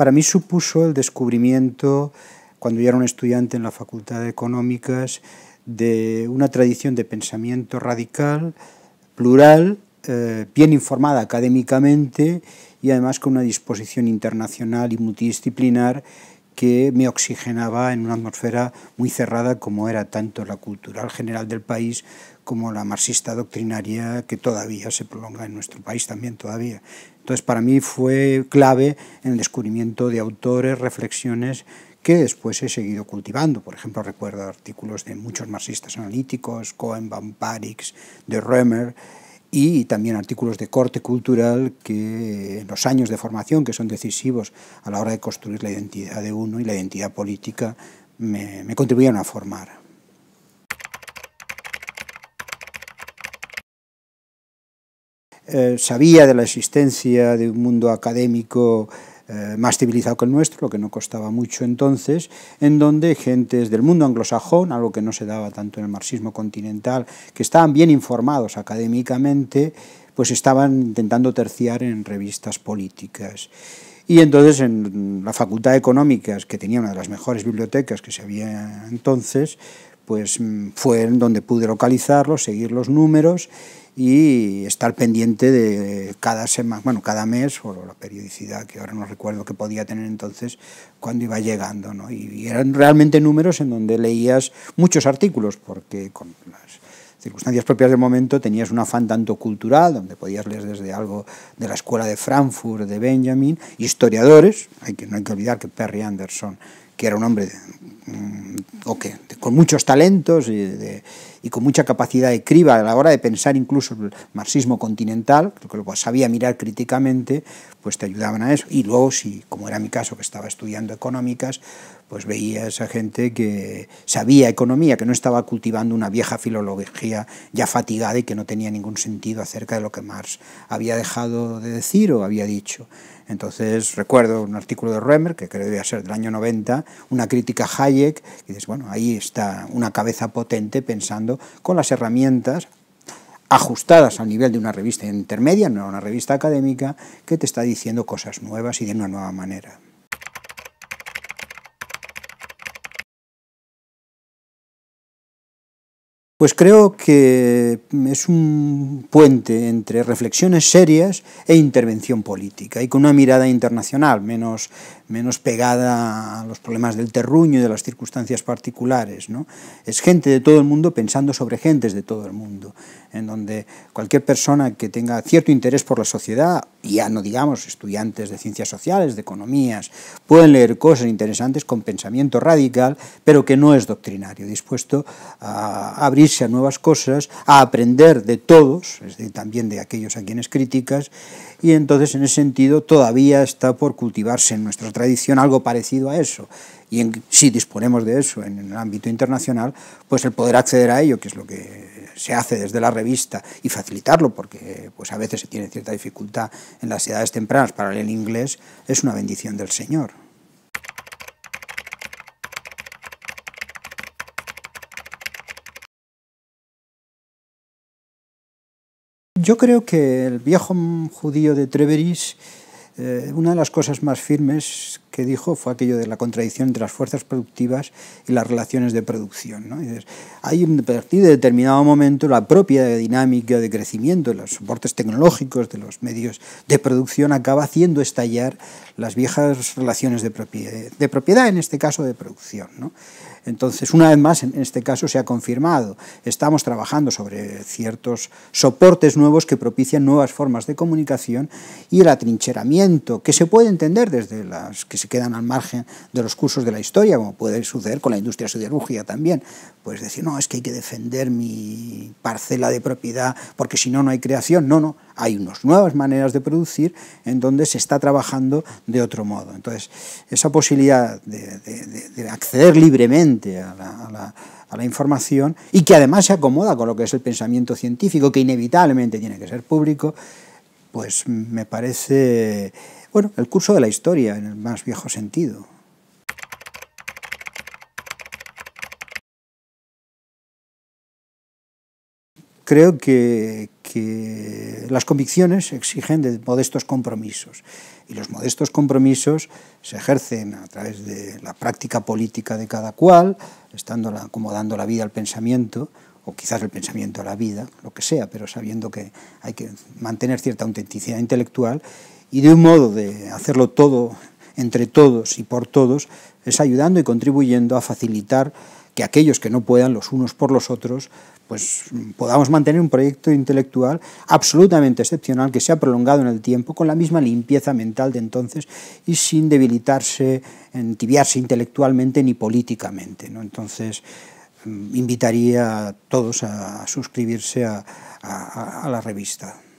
para mí supuso el descubrimiento, cuando yo era un estudiante en la Facultad de Económicas, de una tradición de pensamiento radical, plural, eh, bien informada académicamente y además con una disposición internacional y multidisciplinar que me oxigenaba en una atmósfera muy cerrada como era tanto la cultural general del país como la marxista doctrinaria que todavía se prolonga en nuestro país también todavía. Entonces, para mí fue clave en el descubrimiento de autores, reflexiones que después he seguido cultivando. Por ejemplo, recuerdo artículos de muchos marxistas analíticos, Cohen, Van Parix, de Römer, y también artículos de corte cultural que en los años de formación, que son decisivos a la hora de construir la identidad de uno y la identidad política, me, me contribuyeron a formar. Eh, sabía de la existencia de un mundo académico eh, más civilizado que el nuestro, lo que no costaba mucho entonces, en donde gentes del mundo anglosajón, algo que no se daba tanto en el marxismo continental, que estaban bien informados académicamente, pues estaban intentando terciar en revistas políticas. Y entonces en la Facultad de Económicas, que tenía una de las mejores bibliotecas que se había entonces, pues mm, fue en donde pude localizarlo, seguir los números y estar pendiente de cada semana, bueno, cada mes, o la periodicidad que ahora no recuerdo que podía tener entonces cuando iba llegando. ¿no? Y, eran realmente números en donde leías muchos artículos, porque con las circunstancias propias del momento tenías un afán tanto cultural, donde podías leer desde algo de la escuela de Frankfurt, de Benjamin, historiadores, hay que, no hay que olvidar que Perry Anderson, que era un hombre de, con muchos talentos y, con mucha capacidad de criba a la hora de pensar incluso el marxismo continental, que lo sabía mirar críticamente, pues te ayudaban a eso. Y luego, si, como era mi caso, que estaba estudiando económicas, pues veía esa gente que sabía economía, que no estaba cultivando una vieja filología ya fatigada y que no tenía ningún sentido acerca de lo que Marx había dejado de decir o había dicho. Entonces recuerdo un artículo de Römer, que creo que debía ser del año 90, una crítica Hayek, y dices, bueno, ahí está una cabeza potente pensando con las herramientas ajustadas al nivel de una revista intermedia, no una revista académica, que te está diciendo cosas nuevas y de una nueva manera. Pues creo que es un puente entre reflexiones serias e intervención política y con una mirada internacional, menos, menos pegada a los problemas del terruño y de las circunstancias particulares. ¿no? Es gente de todo el mundo pensando sobre gentes de todo el mundo, en donde cualquier persona que tenga cierto interés por la sociedad ya no digamos estudiantes de ciencias sociales, de economías, pueden leer cosas interesantes con pensamiento radical, pero que no es doctrinario, dispuesto a abrirse a nuevas cosas, a aprender de todos, es decir, también de aquellos a quienes críticas, y entonces en ese sentido todavía está por cultivarse en nuestra tradición algo parecido a eso, y si disponemos de eso en, el ámbito internacional, pues el poder acceder a ello, que es lo que se hace desde la revista, y facilitarlo, porque pues a veces se tiene cierta dificultad en las edades tempranas para leer inglés, es una bendición del Señor. Yo creo que el viejo judío de Treveris eh, una de las cosas más firmes que dijo fue aquello de la contradicción entre las fuerzas productivas y las relaciones de producción. ¿no? hay un, a partir de determinado momento la propia dinámica de crecimiento, los soportes tecnológicos de los medios de producción acaba haciendo estallar las viejas relaciones de propiedad, de propiedad en este caso de producción. ¿no? Entonces, una vez más, en este caso se ha confirmado, estamos trabajando sobre ciertos soportes nuevos que propician nuevas formas de comunicación y el atrincheramiento que se puede entender desde las que se quedan al margen de los cursos de la historia, como puede suceder con la industria siderúrgica también, pues decir, no, es que hay que defender mi parcela de propiedad porque si no, no hay creación. No, no, hay unas nuevas maneras de producir en donde se está trabajando de otro modo. Entonces, esa posibilidad de, acceder libremente a la, a la información y que además se acomoda con lo que es el pensamiento científico, que inevitablemente tiene que ser público, pues me parece, bueno, el curso de la historia en el más viejo sentido. Creo que, las convicciones exigen de modestos compromisos y los modestos compromisos se ejercen a través de la práctica política de cada cual, estando como dando la vida al pensamiento, quizás el pensamiento, a la vida, lo que sea, pero sabiendo que hay que mantener cierta autenticidad intelectual y de un modo de hacerlo todo entre todos y por todos es ayudando y contribuyendo a facilitar que aquellos que no puedan, los unos por los otros, pues podamos mantener un proyecto intelectual absolutamente excepcional que se ha prolongado en el tiempo con la misma limpieza mental de entonces y sin debilitarse, entibiarse intelectualmente ni políticamente. ¿no? Entonces, invitaría a todos a suscribirse a, la revista.